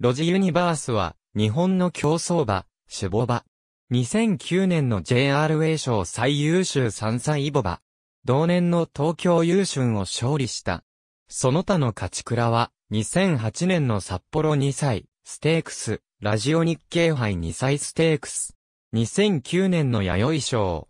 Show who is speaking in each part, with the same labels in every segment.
Speaker 1: ロジユニバースは、日本の競争馬、種母馬。2009年の JRA 賞最優秀3歳イボ馬。同年の東京優春を勝利した。その他の勝ち倉は、2008年の札幌2歳、ステークス、ラジオ日経杯2歳ステークス。2009年の弥生賞。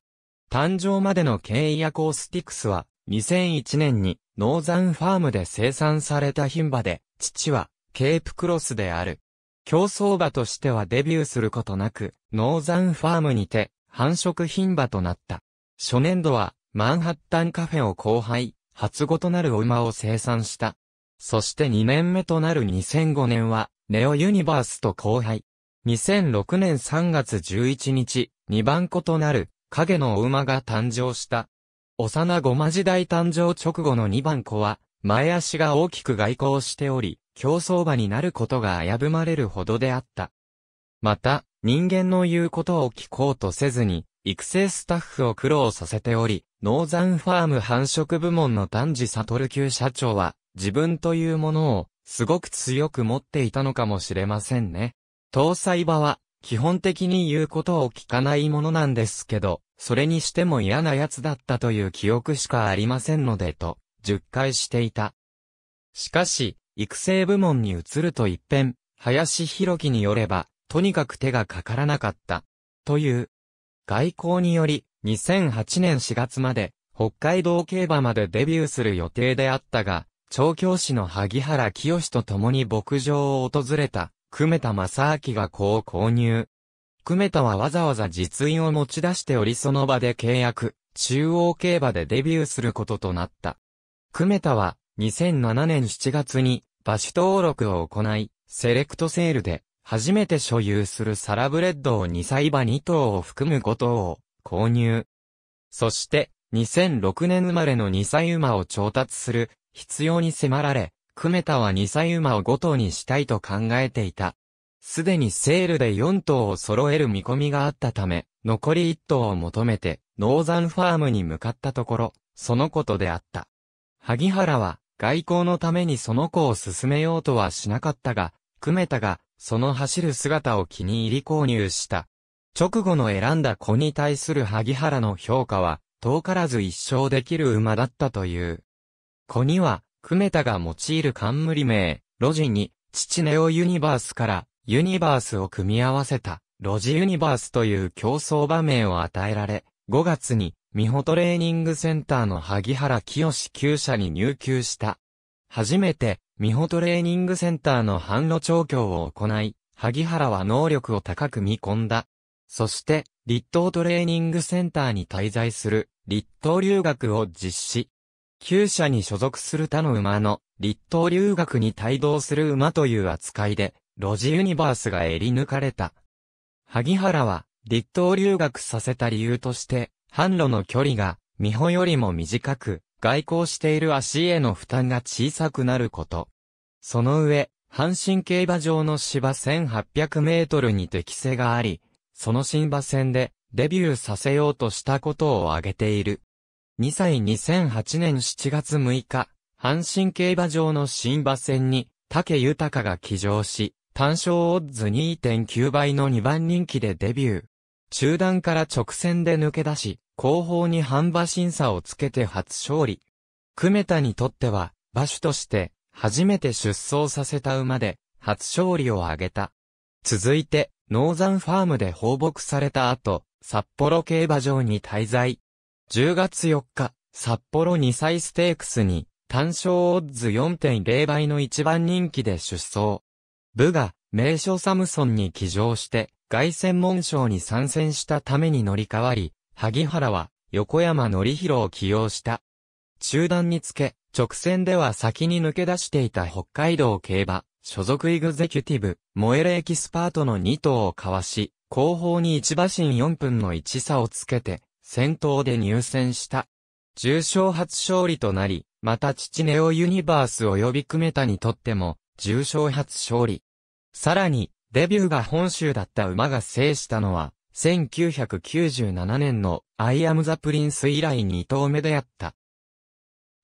Speaker 1: 誕生までの経緯アコースティクスは、2001年にノーザンファームで生産された牝馬で、父はケープクロスである。競争馬としてはデビューすることなく、ノーザンファームにて、繁殖品馬となった。初年度は、マンハッタンカフェを後輩、初語となるお馬を生産した。そして2年目となる2005年は、ネオユニバースと後輩。2006年3月11日、2番子となる、影のお馬が誕生した。幼子ま時代誕生直後の2番子は、前足が大きく外交しており、競争馬になることが危ぶまれるほどであった。また、人間の言うことを聞こうとせずに、育成スタッフを苦労させており、ノーザンファーム繁殖部門の丹治悟級社長は、自分というものを、すごく強く持っていたのかもしれませんね。搭載馬は、基本的に言うことを聞かないものなんですけど、それにしても嫌な奴だったという記憶しかありませんのでと、10回していた。しかし、育成部門に移ると一変、林博樹によれば、とにかく手がかからなかった。という。外交により、2008年4月まで、北海道競馬までデビューする予定であったが、調教師の萩原清と共に牧場を訪れた、久米田正明が子を購入。久米田はわざわざ実印を持ち出しておりその場で契約、中央競馬でデビューすることとなった。久米田は、2007年7月に馬種登録を行い、セレクトセールで初めて所有するサラブレッドを2歳馬2頭を含む5頭を購入。そして2006年生まれの2歳馬を調達する必要に迫られ、クメタは2歳馬を5頭にしたいと考えていた。すでにセールで4頭を揃える見込みがあったため、残り1頭を求めて、ノーザンファームに向かったところ、そのことであった。萩原は、外交のためにその子を進めようとはしなかったが、久米田が、その走る姿を気に入り購入した。直後の選んだ子に対する萩原の評価は、遠からず一生できる馬だったという。子には、久米田が用いる冠名、路地に、父ネオユニバースから、ユニバースを組み合わせた、ロジユニバースという競争場名を与えられ、5月に、美穂トレーニングセンターの萩原清厩舎に入厩した。初めて、美穂トレーニングセンターの販路調教を行い、萩原は能力を高く見込んだ。そして、立東トレーニングセンターに滞在する、立東留学を実施。厩舎に所属する他の馬の、立東留学に帯同する馬という扱いで、路地ユニバースが襟抜かれた。萩原は、立東留学させた理由として、販路の距離が、美穂よりも短く、外交している足への負担が小さくなること。その上、阪神競馬場の芝1800メートルに適性があり、その新馬戦でデビューさせようとしたことを挙げている。2歳2008年7月6日、阪神競馬場の新馬戦に、竹豊が騎乗し、単勝オッズ2.9倍の2番人気でデビュー。中団から直線で抜け出し、後方に半馬審査をつけて初勝利。久米田にとっては、馬主として、初めて出走させた馬で、初勝利を挙げた。続いて、ノーザンファームで放牧された後、札幌競馬場に滞在。10月4日、札幌2歳ステークスに、単勝オッズ4.0倍の一番人気で出走。部が、名所サムソンに騎乗して、凱旋門賞に参戦したために乗り換わり、萩原は横山則弘を起用した。中断につけ、直線では先に抜け出していた北海道競馬、所属イグゼキュティブ、モエレエキスパートの2頭を交わし、後方に1馬身4分の1差をつけて、先頭で入選した。重賞初勝利となり、また父ネオユニバース及び久米田にとっても、重賞初勝利。さらに、デビューが本州だった馬が制したのは、1997年のアイアムザプリンス以来2頭目であった。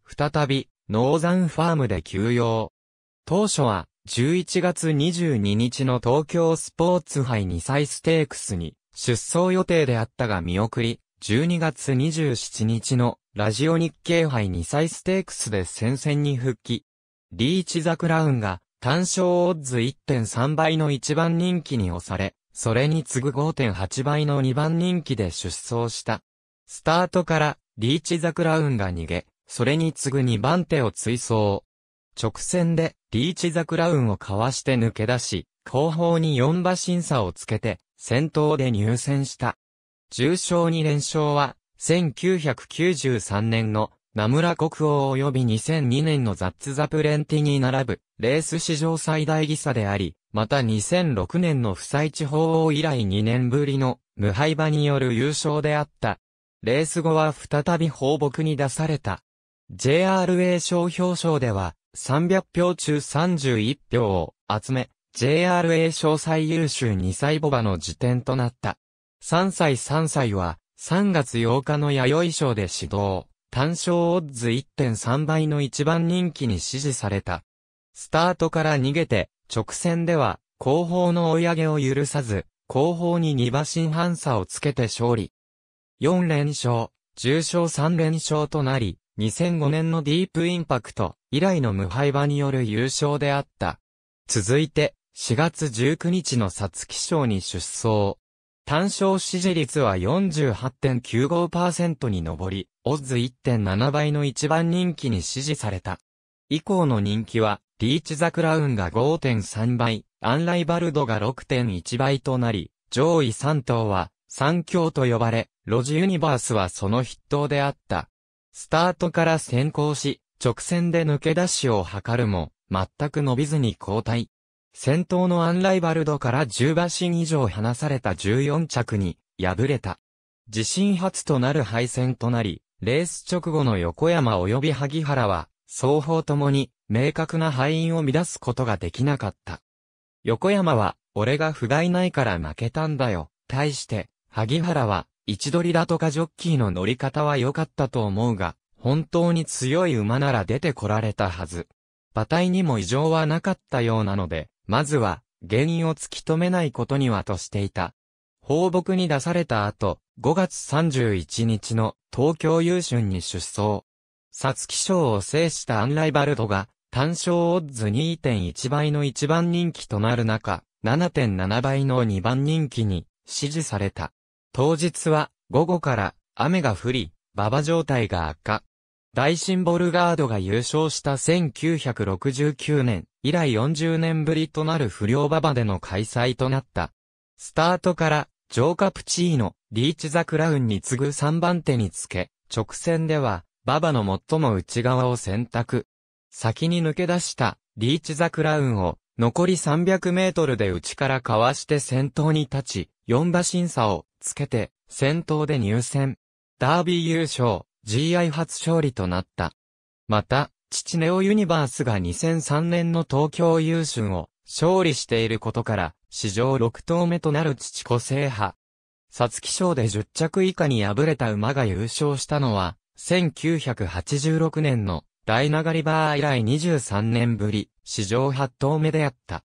Speaker 1: 再び、ノーザンファームで休養。当初は、11月22日の東京スポーツ杯2歳ステークスに出走予定であったが見送り、12月27日のラジオ日経杯2歳ステークスで戦線に復帰。リーチ・ザ・クラウンが単勝オッズ1.3倍の1番人気に押され、それに次ぐ5.8倍の2番人気で出走した。スタートから、リーチザクラウンが逃げ、それに次ぐ2番手を追走。直線で、リーチザクラウンをかわして抜け出し、後方に4馬審査をつけて、先頭で入選した。重賞2連勝は、1993年のナムラ国王及び2002年のザッツ・ザ・プレンティに並ぶ、レース史上最大儀差であり、また2006年の不採地法王以来2年ぶりの無敗馬による優勝であった。レース後は再び放牧に出された。JRA 賞表彰では、300票中31票を集め、JRA 賞最優秀2歳ボバの辞典となった。3歳3歳は、3月8日の弥生賞で指導。単勝オッズ1.3倍の一番人気に支持された。スタートから逃げて、直線では、後方の追い上げを許さず、後方に2馬身半差をつけて勝利。4連勝、重賞3連勝となり、2005年のディープインパクト以来の無敗馬による優勝であった。続いて、4月19日の皐月賞に出走。単勝支持率は48.95%に上り、オッズ1.7倍の一番人気に支持された。以降の人気は、リーチ・ザ・クラウンが5.3倍、アンライバルドが6.1倍となり、上位3頭は、三強と呼ばれ、ロジユニバースはその筆頭であった。スタートから先行し、直線で抜け出しを図るも、全く伸びずに交代。先頭のアンライバルドから10馬身以上離された14着に敗れた。自身初となる敗戦となり、レース直後の横山及び萩原は、双方ともに明確な敗因を乱すことができなかった。横山は、俺が不甲斐ないから負けたんだよ。対して、萩原は、位置取りだとかジョッキーの乗り方は良かったと思うが、本当に強い馬なら出てこられたはず。馬体にも異常はなかったようなので、まずは、原因を突き止めないことにはとしていた。放牧に出された後、5月31日の東京優春に出走。皐月賞を制したアンライバルドが、単勝オッズ2.1倍の1番人気となる中、7.7倍の2番人気に支持された。当日は午後から雨が降り、馬場状態が悪化。大シンボルガードが優勝した1969年以来40年ぶりとなる不良馬場での開催となった。スタートから、ジョーカプチーノ、リーチザクラウンに次ぐ3番手につけ、直線では、馬場の最も内側を選択。先に抜け出した、リーチザクラウンを、残り300メートルで内からかわして先頭に立ち、4馬審査をつけて、先頭で入選。ダービー優勝、GI 初勝利となった。また、父ネオユニバースが2003年の東京優春を勝利していることから、史上6頭目となる父子制覇。サツキ賞で10着以下に敗れた馬が優勝したのは、1986年の大流りバー以来23年ぶり、史上8頭目であった。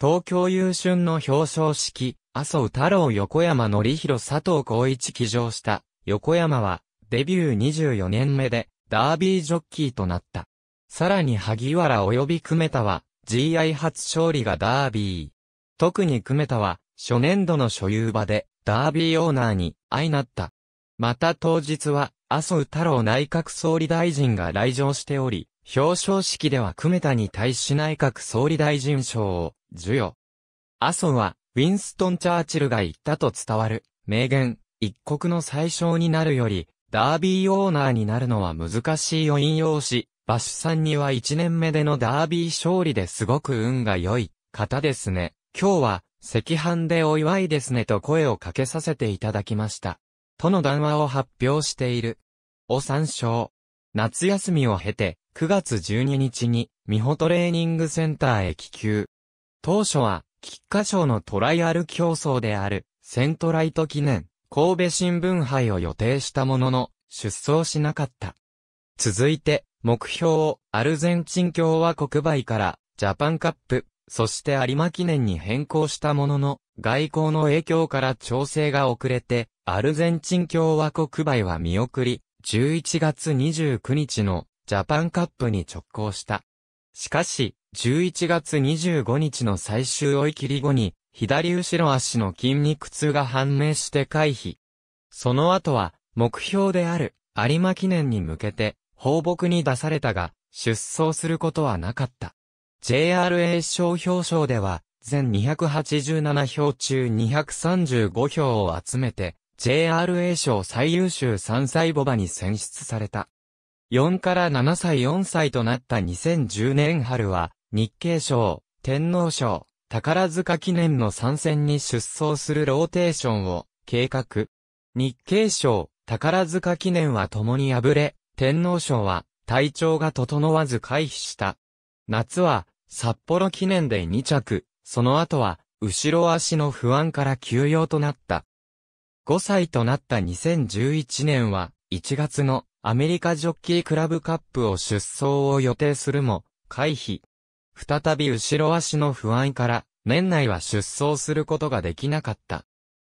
Speaker 1: 東京優春の表彰式、麻生太郎横山則弘佐藤光一騎乗した、横山は、デビュー24年目で、ダービージョッキーとなった。さらに萩原及びクメタは、GI 初勝利がダービー。特にクメタは、初年度の所有場で、ダービーオーナーに相なった。また当日は、麻生太郎内閣総理大臣が来場しており、表彰式ではクメタに対し内閣総理大臣賞を授与。麻生は、ウィンストン・チャーチルが言ったと伝わる、名言、一国の最小になるより、ダービーオーナーになるのは難しいを引用し、バシュさんには1年目でのダービー勝利ですごく運が良い方ですね。今日は、赤飯でお祝いですねと声をかけさせていただきました。との談話を発表している。お参照。夏休みを経て、9月12日に、美穂トレーニングセンターへ帰球。当初は、菊花賞のトライアル競争である、セントライト記念、神戸新聞杯を予定したものの、出走しなかった。続いて、目標をアルゼンチン共和国杯からジャパンカップ、そして有馬記念に変更したものの、外交の影響から調整が遅れて、アルゼンチン共和国杯は見送り、11月29日のジャパンカップに直行した。しかし、11月25日の最終追い切り後に、左後ろ足の筋肉痛が判明して回避。その後は、目標である、有馬記念に向けて、放牧に出されたが、出走することはなかった。JRA 賞表彰では、全287票中235票を集めて、JRA 賞最優秀3歳母馬に選出された。4から7歳4歳となった2010年春は、日経賞、天皇賞、宝塚記念の参戦に出走するローテーションを計画。日経賞、宝塚記念は共に敗れ、天皇賞は体調が整わず回避した。夏は札幌記念で2着、その後は後ろ足の不安から休養となった。5歳となった2011年は1月のアメリカジョッキークラブカップを出走を予定するも回避。再び後ろ足の不安から、年内は出走することができなかった。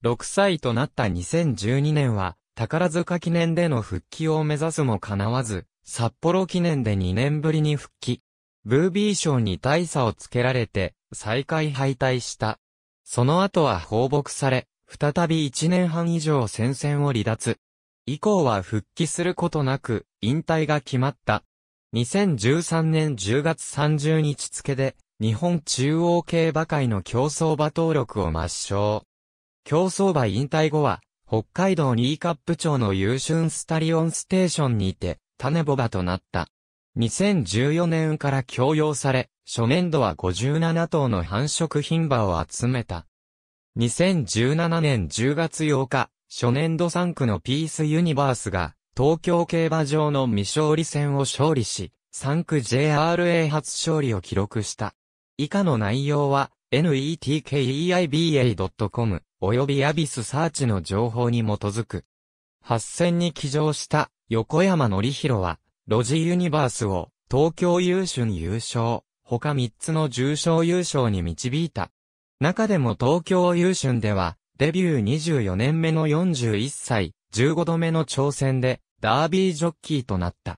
Speaker 1: 6歳となった2012年は、宝塚記念での復帰を目指すも叶わず、札幌記念で2年ぶりに復帰。ブービー賞に大差をつけられて、再開敗退した。その後は放牧され、再び1年半以上戦線を離脱。以降は復帰することなく、引退が決まった。2013年10月30日付で、日本中央競馬会の競走馬登録を抹消。競走馬引退後は、北海道ニーカップ町の優春スタリオンステーションにて、種ボ馬となった。2014年から供用され、初年度は57頭の繁殖品馬を集めた。2017年10月8日、初年度3区のピースユニバースが、東京競馬場の未勝利戦を勝利し、3区 JRA 初勝利を記録した。以下の内容は、netkeiba.com 及びアビスサーチの情報に基づく。8戦に騎乗した横山則弘は、ロジユニバースを東京優秀に優勝、他3つの重賞優勝に導いた。中でも東京優秀では、デビュー24年目の41歳、15度目の挑戦で、ダービージョッキーとなった。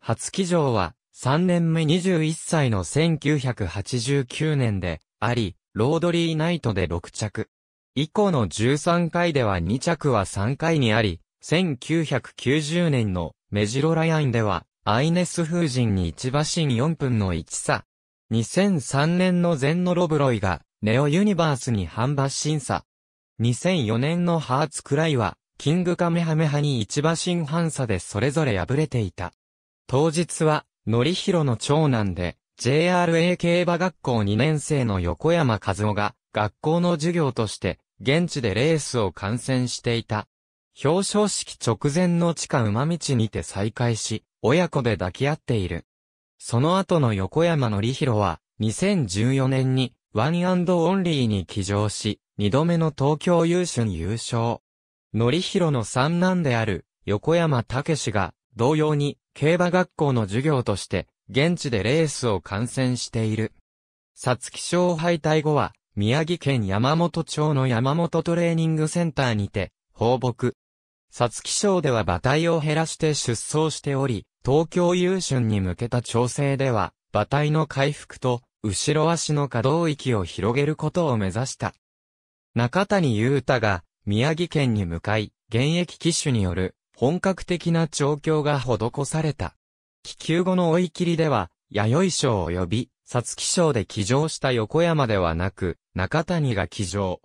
Speaker 1: 初騎乗は、3年目21歳の1989年で、あり、ロードリーナイトで6着。以降の13回では2着は3回にあり、1990年のメジロライインでは、アイネス風神に1馬身4分の1差。2003年のゼンノロブロイが、ネオユニバースに半馬審査。2004年のハーツクライは、キングカメハメハに一馬身反差でそれぞれ敗れていた。当日は、のりひろの長男で、JRA 競馬学校2年生の横山和夫が、学校の授業として、現地でレースを観戦していた。表彰式直前の地下馬道にて再会し、親子で抱き合っている。その後の横山のりひろは、2014年に、ワンオンリーに騎乗し、2度目の東京優春優勝。ひろの三男である、横山武が、同様に、競馬学校の授業として、現地でレースを観戦している。皐月賞敗退後は、宮城県山本町の山本トレーニングセンターにて、放牧。皐月賞では馬体を減らして出走しており、東京優春に向けた調整では、馬体の回復と、後ろ足の可動域を広げることを目指した。中谷裕太が、宮城県に向かい、現役機種による本格的な調教が施された。気球後の追い切りでは、弥生賞及び、皐木賞で騎乗した横山ではなく、中谷が騎乗。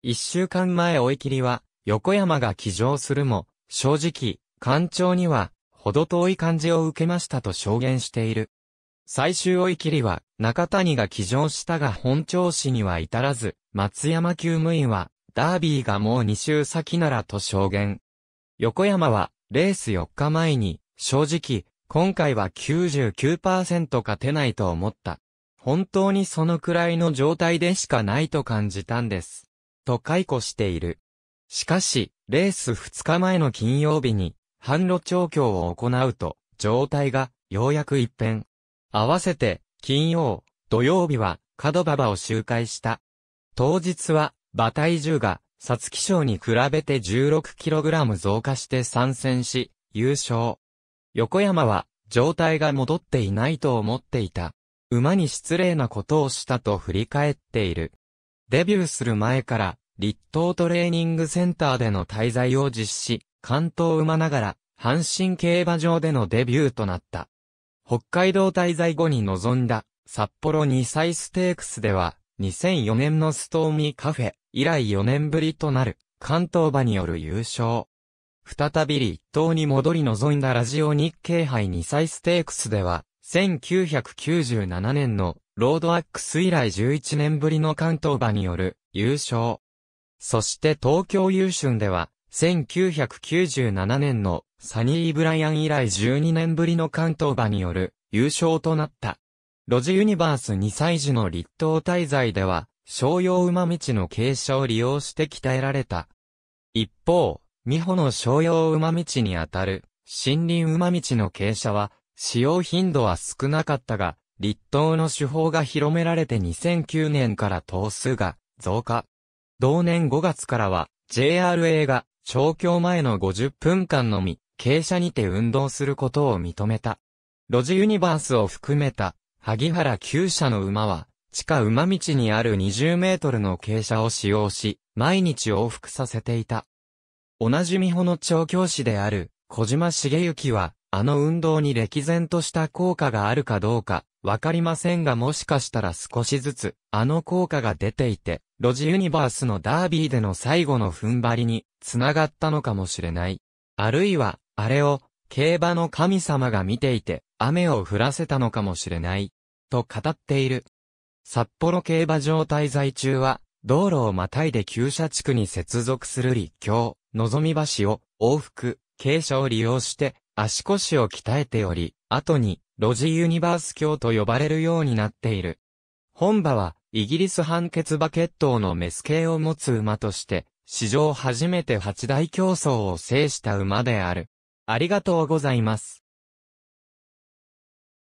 Speaker 1: 一週間前追い切りは、横山が騎乗するも、正直、干長には、ほど遠い感じを受けましたと証言している。最終追い切りは、中谷が騎乗したが本調子には至らず、松山厩務員は、ダービーがもう2週先ならと証言。横山は、レース4日前に、正直、今回は99%勝てないと思った。本当にそのくらいの状態でしかないと感じたんです。と解雇している。しかし、レース2日前の金曜日に、販路調教を行うと、状態が、ようやく一変。合わせて、金曜、土曜日は、角馬場を周回した。当日は、馬体重が、サツキ賞に比べて 16kg 増加して参戦し、優勝。横山は、状態が戻っていないと思っていた。馬に失礼なことをしたと振り返っている。デビューする前から、立東トレーニングセンターでの滞在を実施、関東馬ながら、阪神競馬場でのデビューとなった。北海道滞在後に臨んだ、札幌2歳ステークスでは、2004年のストーミーカフェ以来4年ぶりとなる関東馬による優勝。再び立党に戻り臨んだラジオ日経杯2歳ステークスでは、1997年のロードアックス以来11年ぶりの関東馬による優勝。そして東京優春では、1997年のサニー・ブライアン以来12年ぶりの関東馬による優勝となった。ロジユニバース2歳児の立冬滞在では、商用馬道の傾斜を利用して鍛えられた。一方、美穂の商用馬道にあたる、森林馬道の傾斜は、使用頻度は少なかったが、立冬の手法が広められて2009年から頭数が増加。同年5月からは、JRA が、調教前の50分間のみ、傾斜にて運動することを認めた。ロジユニバースを含めた萩原厩舎の馬は、地下馬道にある20メートルの傾斜を使用し、毎日往復させていた。同じ美穂の調教師である、小島茂之は、あの運動に歴然とした効果があるかどうか、わかりませんがもしかしたら少しずつ、あの効果が出ていて、ロジユニバースのダービーでの最後の踏ん張りに、つながったのかもしれない。あるいは、あれを、競馬の神様が見ていて、雨を降らせたのかもしれない、と語っている。札幌競馬場滞在中は、道路をまたいで旧車地区に接続する立橋、のぞみ橋を往復、傾斜を利用して足腰を鍛えており、後にロジユニバース橋と呼ばれるようになっている。本馬はイギリス判決馬血統のメス系を持つ馬として、史上初めて八大競争を制した馬である。ありがとうございます。